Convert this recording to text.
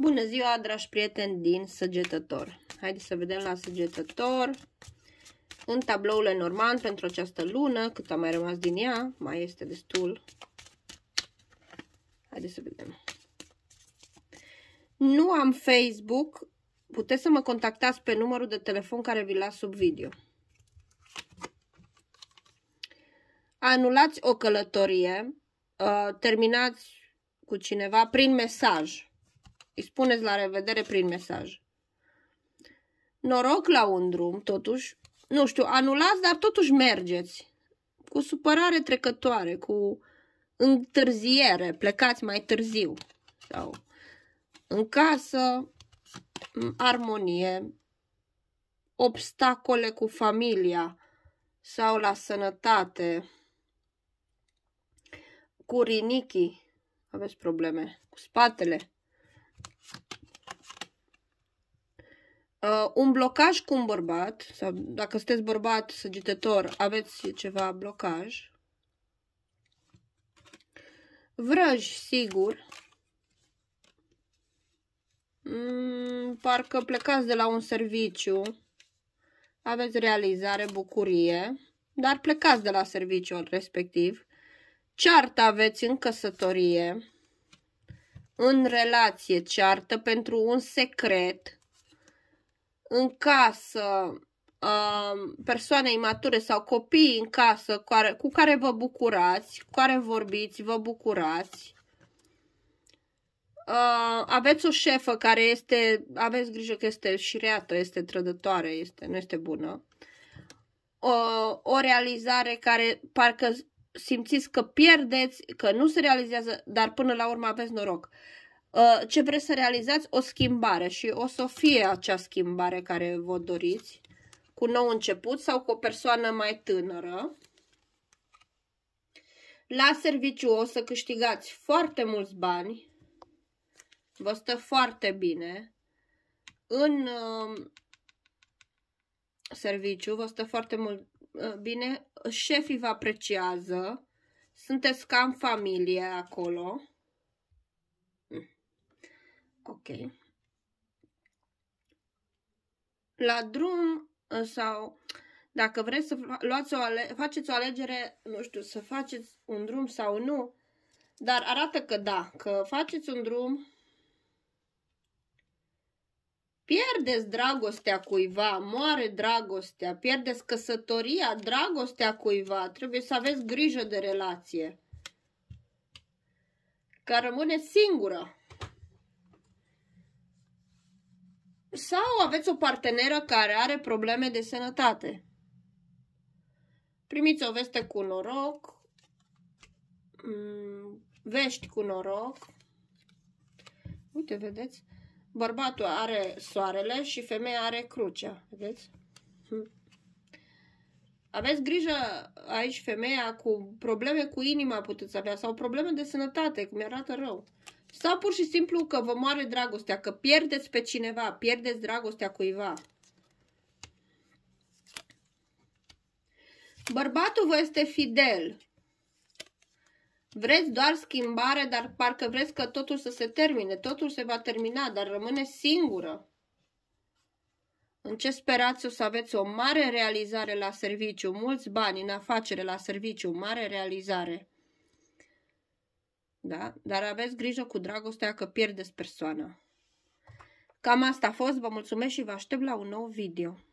Bună ziua, dragi prieteni din săgetător! Haideți să vedem la săgetător în tabloul normal pentru această lună, cât a mai rămas din ea, mai este destul. Haideți să vedem. Nu am Facebook, puteți să mă contactați pe numărul de telefon care vi las sub video. Anulați o călătorie, uh, terminați cu cineva prin mesaj îi spuneți la revedere prin mesaj. Noroc la un drum, totuși. Nu știu, anulați, dar totuși mergeți. Cu supărare trecătoare, cu întârziere, plecați mai târziu. Sau în casă, în armonie, obstacole cu familia sau la sănătate, cu rinichii, aveți probleme, cu spatele, Uh, un blocaj cu un bărbat, sau dacă sunteți bărbat săgitător, aveți ceva blocaj. Vrăji, sigur. Mm, parcă plecați de la un serviciu, aveți realizare, bucurie, dar plecați de la serviciul respectiv. Ceartă aveți în căsătorie în relație ceartă pentru un secret, în casă, uh, persoane imature sau copii în casă cu care, cu care vă bucurați, cu care vorbiți, vă bucurați. Uh, aveți o șefă care este, aveți grijă că este și reată, este trădătoare, este, nu este bună. O, o realizare care parcă simțiți că pierdeți, că nu se realizează, dar până la urmă aveți noroc. Uh, ce vreți să realizați? O schimbare și o să fie acea schimbare care vă doriți, cu nou început sau cu o persoană mai tânără. La serviciu o să câștigați foarte mulți bani, vă stă foarte bine. În uh, serviciu vă stă foarte mult Ă, bine, șefii vă apreciază, sunteți ca în familie acolo. Mm. Ok. La drum ă, sau dacă vreți să luați o ale faceți o alegere, nu știu, să faceți un drum sau nu, dar arată că da, că faceți un drum Pierdeți dragostea cuiva, moare dragostea, pierdeți căsătoria, dragostea cuiva, trebuie să aveți grijă de relație. Că rămâne singură. Sau aveți o parteneră care are probleme de sănătate. Primiți o veste cu noroc, mm, vești cu noroc. Uite, vedeți? Bărbatul are soarele și femeia are crucea. Vedeți? Hm. Aveți grijă aici, femeia, cu probleme cu inima puteți avea sau probleme de sănătate, cum arată rău. Sau pur și simplu că vă moare dragostea, că pierdeți pe cineva, pierdeți dragostea cuiva. Bărbatul vă este fidel, Vreți doar schimbare, dar parcă vreți că totul să se termine. Totul se va termina, dar rămâne singură. În ce sperați o să aveți o mare realizare la serviciu, mulți bani în afacere la serviciu, mare realizare. Da? Dar aveți grijă cu dragostea că pierdeți persoana. Cam asta a fost, vă mulțumesc și vă aștept la un nou video.